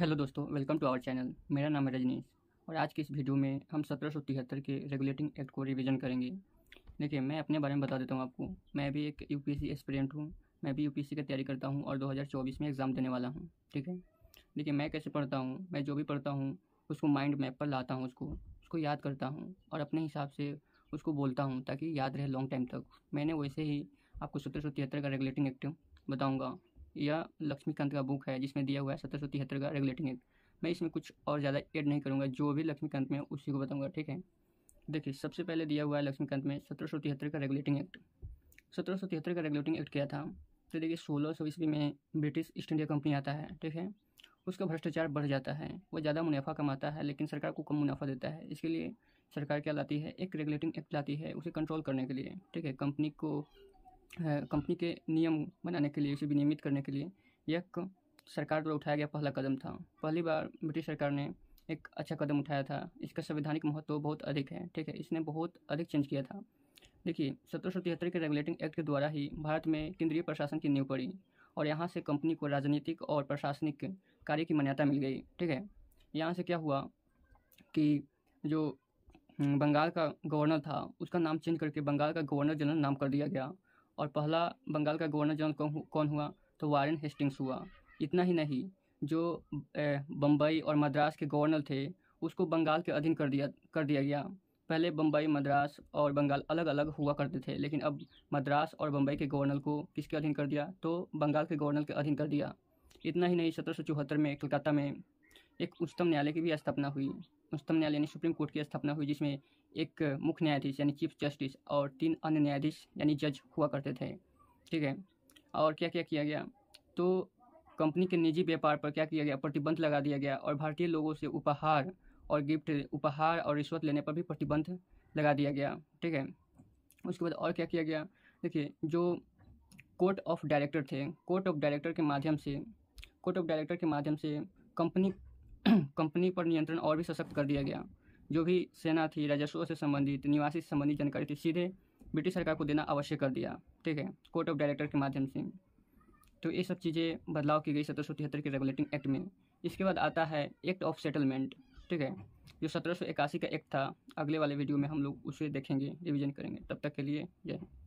hello दोस्तों welcome to our channel मेरा नाम है रजनीश और आज की इस वीडियो में हम सत्रह के रेगुलेटिंग एक्ट को रिवीजन करेंगे देखिए मैं अपने बारे में बता देता हूँ आपको मैं भी एक यूपीएससी एस्पिरेंट हूँ मैं भी यूपीएससी की तैयारी करता हूँ और 2024 में एग्ज़ाम देने वाला हूँ ठीक है देखिए मैं कैसे पढ़ता हूँ मैं जो भी पढ़ता हूँ उसको माइंड मैप पर लाता हूँ उसको उसको याद करता हूँ और अपने हिसाब से उसको बोलता हूँ ताकि याद रहे लॉन्ग टाइम तक मैंने वैसे ही आपको सत्रह का रेगुलेटिंग एक्ट बताऊँगा यह लक्ष्मीकांत का बुक है जिसमें दिया हुआ है सत्रह सौ तिहत्तर का रेगुलेटिंग एक्ट मैं इसमें कुछ और ज़्यादा ऐड नहीं करूँगा जो भी लक्ष्मीकांत में उसी को बताऊँगा ठीक है देखिए सबसे पहले दिया हुआ है लक्ष्मीकांत में सत्रह सौ तिहत्तर का रेगुलेटिंग एक्ट सत्रह सौ तिहत्तर का रेगुलेटिंग एक्ट क्या था तो देखिए सोलह सौ ईस्वी में ब्रिटिश ईस्ट इंडिया कंपनी आता है ठीक है उसका भ्रष्टाचार बढ़ जाता है वो ज़्यादा मुनाफा कमाता है लेकिन सरकार को कम मुनाफा देता है इसके लिए सरकार क्या लाती है एक रेगुलेटिंग एक्ट लाती है उसे कंट्रोल करने के लिए ठीक है कंपनी को कंपनी के नियम बनाने के लिए उसे विनियमित करने के लिए यह सरकार द्वारा उठाया गया पहला कदम था पहली बार ब्रिटिश सरकार ने एक अच्छा कदम उठाया था इसका संवैधानिक महत्व बहुत अधिक है ठीक है इसने बहुत अधिक चेंज किया था देखिए सत्रह सौ तिहत्तर के रेगुलेटिंग एक्ट के द्वारा ही भारत में केंद्रीय प्रशासन की नींव पड़ी और यहाँ से कंपनी को राजनीतिक और प्रशासनिक कार्य की मान्यता मिल गई ठीक है यहाँ से क्या हुआ कि जो हम्म, बंगाल का गवर्नर था उसका नाम चेंज करके बंगाल का गवर्नर जनरल नाम कर दिया गया और पहला बंगाल का गवर्नर जनरल कौन हुआ तो वारेन हेस्टिंग्स हुआ इतना ही नहीं जो बम्बई और मद्रास के गवर्नर थे उसको बंगाल के अधीन कर दिया कर दिया गया पहले बम्बई मद्रास और बंगाल अलग अलग हुआ करते थे लेकिन अब मद्रास और बम्बई के गवर्नर को किसके अधीन कर दिया तो बंगाल के गवर्नर के अधीन कर दिया इतना ही नहीं सत्रह में कलकत्ता में एक उच्चतम न्यायालय की भी स्थापना हुई उच्चतम न्यायालय यानी सुप्रीम कोर्ट की स्थापना हुई जिसमें एक मुख्य न्यायाधीश यानी चीफ जस्टिस और तीन अन्य न्यायाधीश यानी जज हुआ करते थे ठीक है और क्या क्या किया गया तो कंपनी के निजी व्यापार पर क्या किया गया प्रतिबंध लगा दिया गया और भारतीय लोगों से उपहार और गिफ्ट उपहार और रिश्वत लेने पर भी प्रतिबंध लगा दिया गया ठीक है उसके बाद और क्या किया गया देखिए जो कोर्ट ऑफ डायरेक्टर थे कोर्ट ऑफ डायरेक्टर के माध्यम से कोर्ट ऑफ डायरेक्टर के माध्यम से कंपनी कंपनी पर नियंत्रण और भी सशक्त कर दिया गया जो भी सेना थी राजस्व से संबंधित निवासी से संबंधित जानकारी थी सीधे ब्रिटिश सरकार को देना आवश्यक कर दिया ठीक है कोर्ट ऑफ डायरेक्टर के माध्यम से तो ये सब चीज़ें बदलाव की गई सत्रह सौ तिहत्तर के रेगुलेटिंग एक्ट में इसके बाद आता है एक्ट ऑफ सेटलमेंट ठीक है जो सत्रह सौ इक्यासी का एक्ट था अगले वाले वीडियो में हम लोग उसे देखेंगे रिविजन करेंगे तब तक के लिए जय हिंद